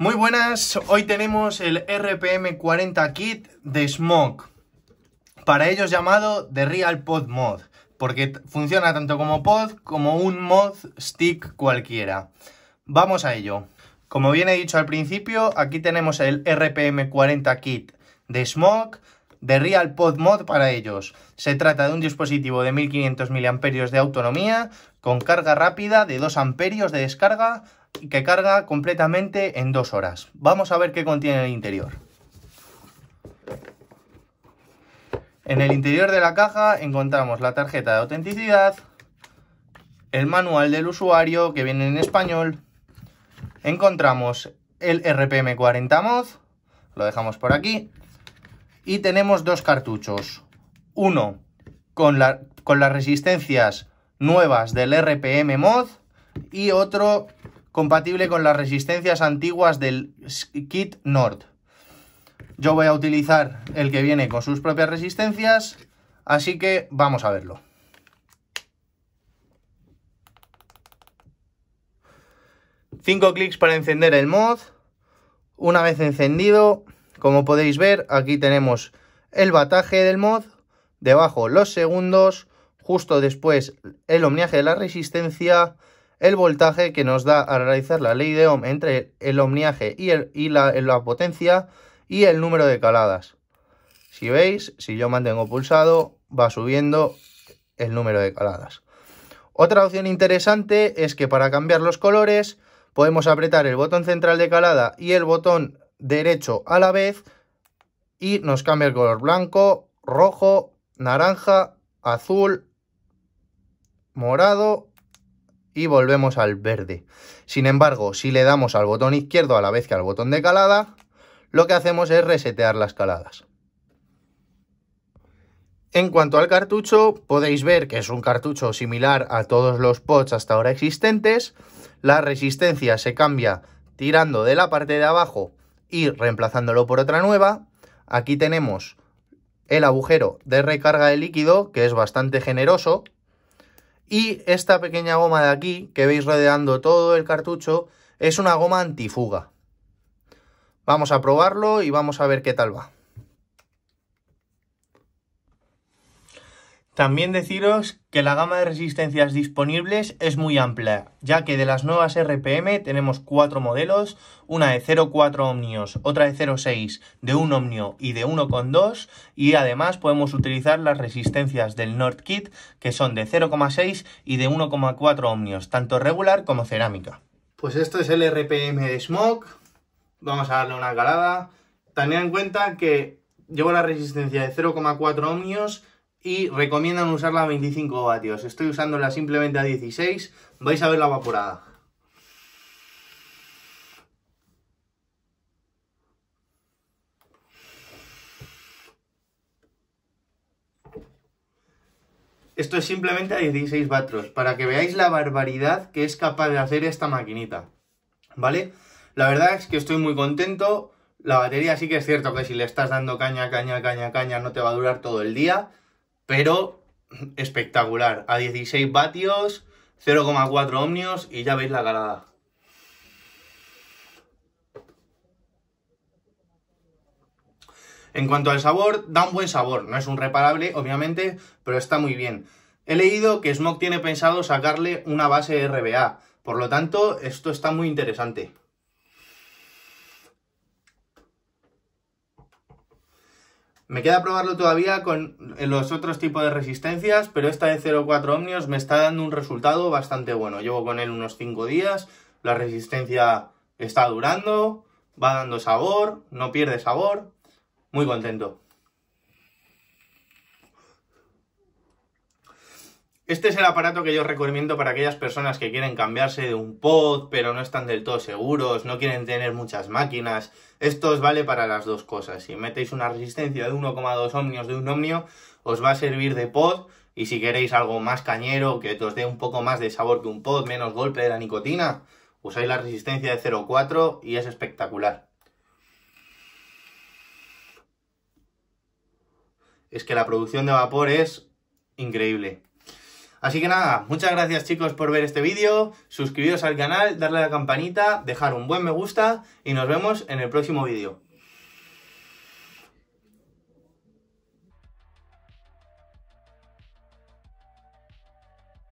Muy buenas, hoy tenemos el RPM40 Kit de Smog para ellos llamado The Real Pod Mod, porque funciona tanto como pod como un mod stick cualquiera. Vamos a ello. Como bien he dicho al principio, aquí tenemos el RPM40 Kit de Smog de Real Pod Mod para ellos. Se trata de un dispositivo de 1500 mAh de autonomía, con carga rápida de 2 amperios de descarga, que carga completamente en dos horas. Vamos a ver qué contiene el interior. En el interior de la caja encontramos la tarjeta de autenticidad, el manual del usuario que viene en español, encontramos el RPM40 mod, lo dejamos por aquí, y tenemos dos cartuchos. Uno con, con las resistencias nuevas del RPM mod y otro compatible con las resistencias antiguas del kit Nord. Yo voy a utilizar el que viene con sus propias resistencias, así que vamos a verlo. Cinco clics para encender el mod. Una vez encendido, como podéis ver, aquí tenemos el bataje del mod, debajo los segundos, justo después el omniaje de la resistencia, el voltaje que nos da a realizar la ley de Ohm entre el omniaje y, la potencia y el número de caladas. Si veis, si yo mantengo pulsado, va subiendo el número de caladas. Otra opción interesante es que para cambiar los colores podemos apretar el botón central de calada y el botón derecho a la vez y nos cambia el color blanco, rojo, naranja, azul, morado y volvemos al verde. Sin embargo, si le damos al botón izquierdo a la vez que al botón de calada, lo que hacemos es resetear las caladas. En cuanto al cartucho, podéis ver que es un cartucho similar a todos los pods hasta ahora existentes. La resistencia se cambia tirando de la parte de abajo y reemplazándolo por otra nueva. Aquí tenemos el agujero de recarga de líquido, que es bastante generoso, y esta pequeña goma de aquí, que veis rodeando todo el cartucho, es una goma antifuga. Vamos a probarlo y vamos a ver qué tal va. También deciros que la gama de resistencias disponibles es muy amplia, ya que de las nuevas RPM tenemos cuatro modelos, una de 0,4 ohmios, otra de 0,6, de 1 ohmio y de 1,2, y además podemos utilizar las resistencias del Nord Kit, que son de 0,6 y de 1,4 ohmios, tanto regular como cerámica. Pues esto es el RPM de Smog, vamos a darle una calada. Tened en cuenta que llevo la resistencia de 0,4 ohmios y recomiendan usarla a 25 vatios. Estoy usándola simplemente a 16, vais a ver la evaporada. Esto es simplemente a 16 vatios, para que veáis la barbaridad que es capaz de hacer esta maquinita, ¿vale? La verdad es que estoy muy contento, la batería sí que es cierto que si le estás dando caña, caña, caña, caña, no te va a durar todo el día, pero espectacular. A 16 vatios, 0,4 ohmios y ya veis la calada. En cuanto al sabor, da un buen sabor. No es un reparable, obviamente, pero está muy bien. He leído que Smog tiene pensado sacarle una base RBA. Por lo tanto, esto está muy interesante. Me queda probarlo todavía con los otros tipos de resistencias, pero esta de 0,4 ohmios me está dando un resultado bastante bueno. Llevo con él unos 5 días, la resistencia está durando, va dando sabor, no pierde sabor, muy contento. Este es el aparato que yo recomiendo para aquellas personas que quieren cambiarse de un pod, pero no están del todo seguros, no quieren tener muchas máquinas. Esto os vale para las dos cosas. Si metéis una resistencia de 1,2 ohmios de un ohmio, os va a servir de pod. Y si queréis algo más cañero, que os dé un poco más de sabor que un pod, menos golpe de la nicotina, usáis la resistencia de 0,4 y es espectacular. Es que la producción de vapor es increíble. Así que nada, muchas gracias chicos por ver este vídeo, suscribiros al canal, darle a la campanita, dejar un buen me gusta y nos vemos en el próximo vídeo.